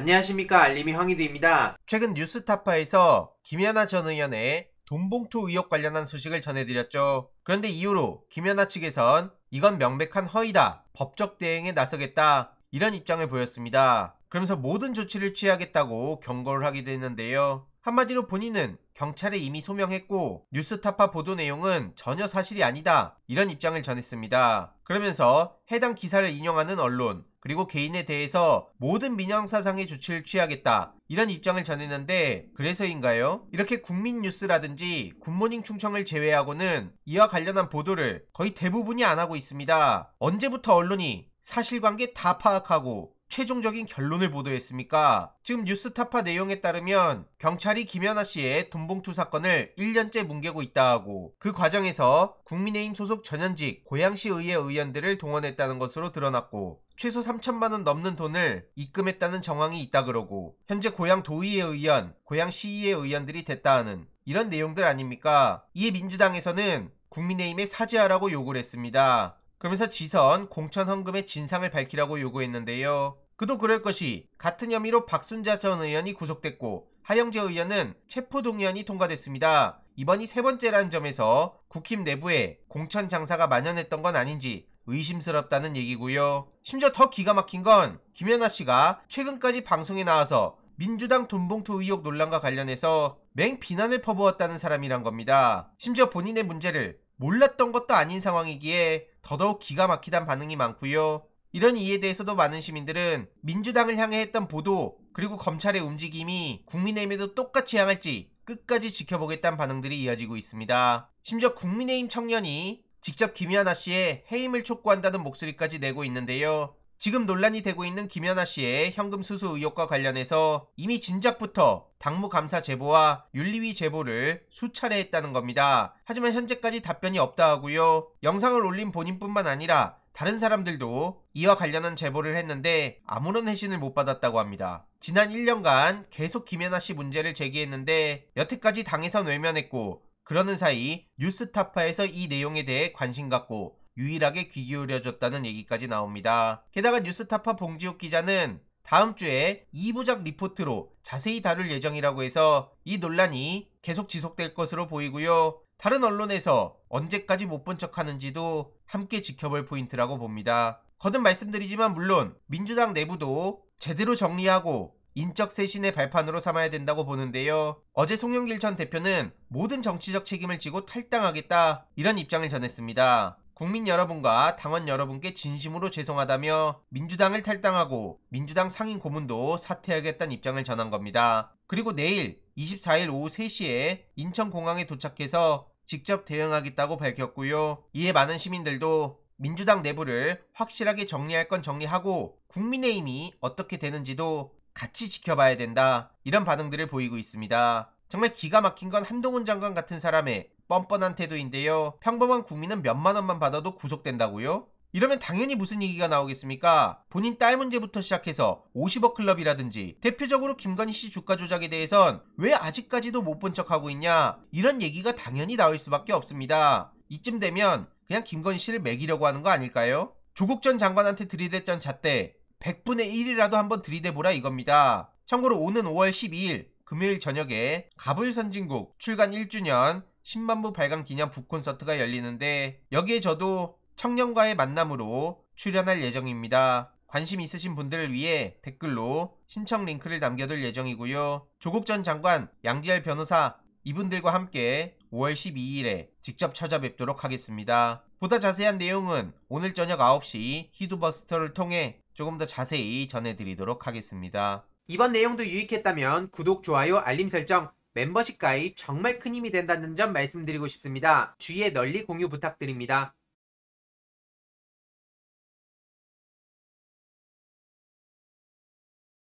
안녕하십니까 알림이 황희드입니다. 최근 뉴스타파에서 김연아 전 의원의 돈봉투 의혹 관련한 소식을 전해드렸죠. 그런데 이후로 김연아 측에선 이건 명백한 허위다. 법적 대응에 나서겠다. 이런 입장을 보였습니다. 그러면서 모든 조치를 취하겠다고 경고를 하기도 했는데요. 한마디로 본인은 경찰에 이미 소명했고 뉴스타파 보도 내용은 전혀 사실이 아니다 이런 입장을 전했습니다. 그러면서 해당 기사를 인용하는 언론 그리고 개인에 대해서 모든 민영 사상의 조치를 취하겠다. 이런 입장을 전했는데 그래서인가요? 이렇게 국민뉴스라든지 굿모닝 충청을 제외하고는 이와 관련한 보도를 거의 대부분이 안 하고 있습니다. 언제부터 언론이 사실관계 다 파악하고 최종적인 결론을 보도했습니까? 지금 뉴스타파 내용에 따르면 경찰이 김연아 씨의 돈봉투 사건을 1년째 뭉개고 있다 하고 그 과정에서 국민의힘 소속 전현직 고양시 의회 의원들을 동원했다는 것으로 드러났고 최소 3천만 원 넘는 돈을 입금했다는 정황이 있다 그러고 현재 고양 도의회 의원, 고양 시의회 의원들이 됐다 하는 이런 내용들 아닙니까? 이에 민주당에서는 국민의힘에 사죄하라고 요구를 했습니다. 그러면서 지선 공천 헌금의 진상을 밝히라고 요구했는데요. 그도 그럴 것이 같은 혐의로 박순자 전 의원이 구속됐고 하영재 의원은 체포동의안이 통과됐습니다. 이번이 세 번째라는 점에서 국힘 내부에 공천 장사가 만연했던 건 아닌지 의심스럽다는 얘기고요. 심지어 더 기가 막힌 건 김연아 씨가 최근까지 방송에 나와서 민주당 돈봉투 의혹 논란과 관련해서 맹 비난을 퍼부었다는 사람이란 겁니다. 심지어 본인의 문제를 몰랐던 것도 아닌 상황이기에 더더욱 기가 막히단 반응이 많고요. 이런 이에 대해서도 많은 시민들은 민주당을 향해 했던 보도 그리고 검찰의 움직임이 국민의힘에도 똑같이 향할지 끝까지 지켜보겠다는 반응들이 이어지고 있습니다. 심지어 국민의힘 청년이 직접 김연아 씨의 해임을 촉구한다는 목소리까지 내고 있는데요. 지금 논란이 되고 있는 김연아 씨의 현금 수수 의혹과 관련해서 이미 진작부터 당무감사 제보와 윤리위 제보를 수차례 했다는 겁니다. 하지만 현재까지 답변이 없다 하고요. 영상을 올린 본인뿐만 아니라 다른 사람들도 이와 관련한 제보를 했는데 아무런 회신을 못 받았다고 합니다. 지난 1년간 계속 김연아 씨 문제를 제기했는데 여태까지 당에선 외면했고 그러는 사이 뉴스타파에서 이 내용에 대해 관심 갖고 유일하게 귀기울여졌다는 얘기까지 나옵니다. 게다가 뉴스타파 봉지욱 기자는 다음 주에 2부작 리포트로 자세히 다룰 예정이라고 해서 이 논란이 계속 지속될 것으로 보이고요. 다른 언론에서 언제까지 못 본척 하는지도 함께 지켜볼 포인트라고 봅니다. 거듭 말씀드리지만 물론 민주당 내부도 제대로 정리하고 인적 쇄신의 발판으로 삼아야 된다고 보는데요. 어제 송영길 전 대표는 모든 정치적 책임을 지고 탈당하겠다 이런 입장을 전했습니다. 국민 여러분과 당원 여러분께 진심으로 죄송하다며 민주당을 탈당하고 민주당 상인 고문도 사퇴하겠다는 입장을 전한 겁니다. 그리고 내일 24일 오후 3시에 인천공항에 도착해서 직접 대응하겠다고 밝혔고요. 이에 많은 시민들도 민주당 내부를 확실하게 정리할 건 정리하고 국민의힘이 어떻게 되는지도 같이 지켜봐야 된다. 이런 반응들을 보이고 있습니다. 정말 기가 막힌 건 한동훈 장관 같은 사람의 뻔뻔한 태도인데요. 평범한 국민은 몇 만 원만 받아도 구속된다고요? 이러면 당연히 무슨 얘기가 나오겠습니까? 본인 딸 문제부터 시작해서 50억 클럽이라든지 대표적으로 김건희 씨 주가 조작에 대해선 왜 아직까지도 못 본 척하고 있냐 이런 얘기가 당연히 나올 수밖에 없습니다. 이쯤 되면 그냥 김건희 씨를 매기려고 하는 거 아닐까요? 조국 전 장관한테 들이댔던 잣대 100분의 1이라도 한번 들이대보라 이겁니다. 참고로 오는 5월 12일 금요일 저녁에 가불 선진국 출간 1주년 10만부 발간 기념 북콘서트가 열리는데 여기에 저도 청년과의 만남으로 출연할 예정입니다. 관심 있으신 분들을 위해 댓글로 신청 링크를 남겨둘 예정이고요. 조국 전 장관, 양지열 변호사 이분들과 함께 5월 12일에 직접 찾아뵙도록 하겠습니다. 보다 자세한 내용은 오늘 저녁 9시 히두버스터를 통해 조금 더 자세히 전해드리도록 하겠습니다. 이번 내용도 유익했다면 구독, 좋아요, 알림 설정, 멤버십 가입 정말 큰 힘이 된다는 점 말씀드리고 싶습니다. 주위에 널리 공유 부탁드립니다.